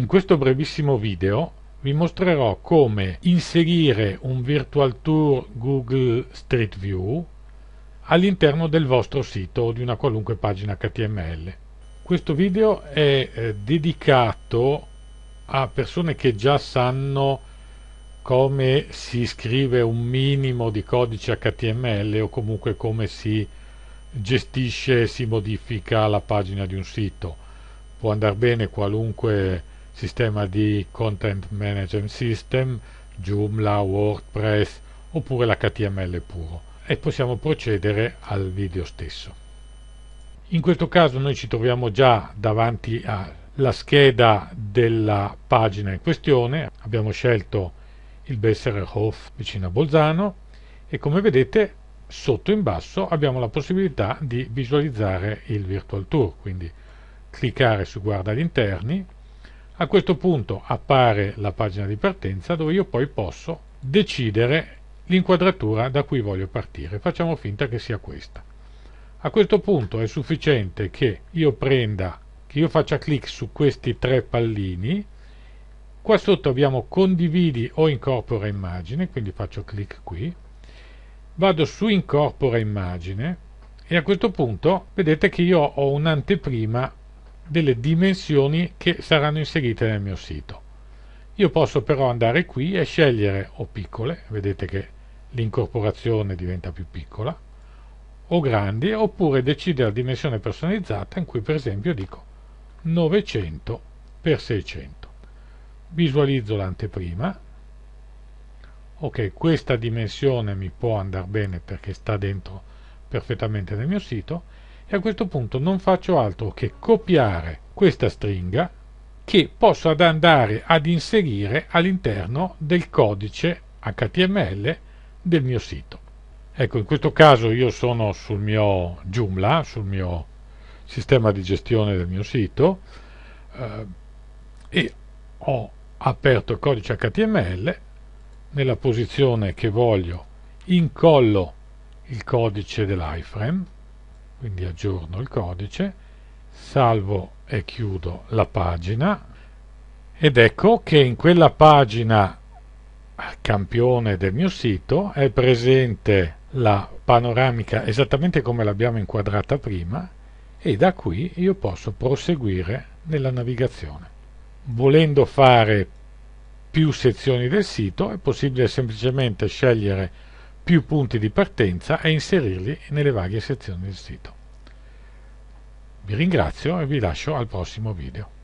In questo brevissimo video vi mostrerò come inserire un Virtual Tour Google Street View all'interno del vostro sito o di una qualunque pagina HTML. Questo video è eh, dedicato a persone che già sanno come si scrive un minimo di codice HTML o comunque come si gestisce e si modifica la pagina di un sito. Può andare bene qualunque sistema di Content Management System, Joomla, WordPress oppure l'HTML puro e possiamo procedere al video stesso. In questo caso noi ci troviamo già davanti alla scheda della pagina in questione, abbiamo scelto il Besserhof vicino a Bolzano e come vedete sotto in basso abbiamo la possibilità di visualizzare il Virtual Tour, quindi cliccare su guarda gli interni a questo punto appare la pagina di partenza dove io poi posso decidere l'inquadratura da cui voglio partire. Facciamo finta che sia questa. A questo punto è sufficiente che io prenda, che io faccia clic su questi tre pallini. Qua sotto abbiamo condividi o incorpora immagine, quindi faccio clic qui. Vado su incorpora immagine e a questo punto vedete che io ho un'anteprima delle dimensioni che saranno inserite nel mio sito. Io posso però andare qui e scegliere o piccole, vedete che l'incorporazione diventa più piccola, o grandi, oppure decidere la dimensione personalizzata in cui per esempio dico 900 x 600. Visualizzo l'anteprima, ok, questa dimensione mi può andare bene perché sta dentro perfettamente nel mio sito, e a questo punto non faccio altro che copiare questa stringa che posso andare ad inserire all'interno del codice HTML del mio sito. Ecco, in questo caso io sono sul mio Joomla, sul mio sistema di gestione del mio sito eh, e ho aperto il codice HTML nella posizione che voglio incollo il codice dell'iframe quindi aggiorno il codice, salvo e chiudo la pagina ed ecco che in quella pagina campione del mio sito è presente la panoramica esattamente come l'abbiamo inquadrata prima e da qui io posso proseguire nella navigazione. Volendo fare più sezioni del sito è possibile semplicemente scegliere più punti di partenza e inserirli nelle varie sezioni del sito. Vi ringrazio e vi lascio al prossimo video.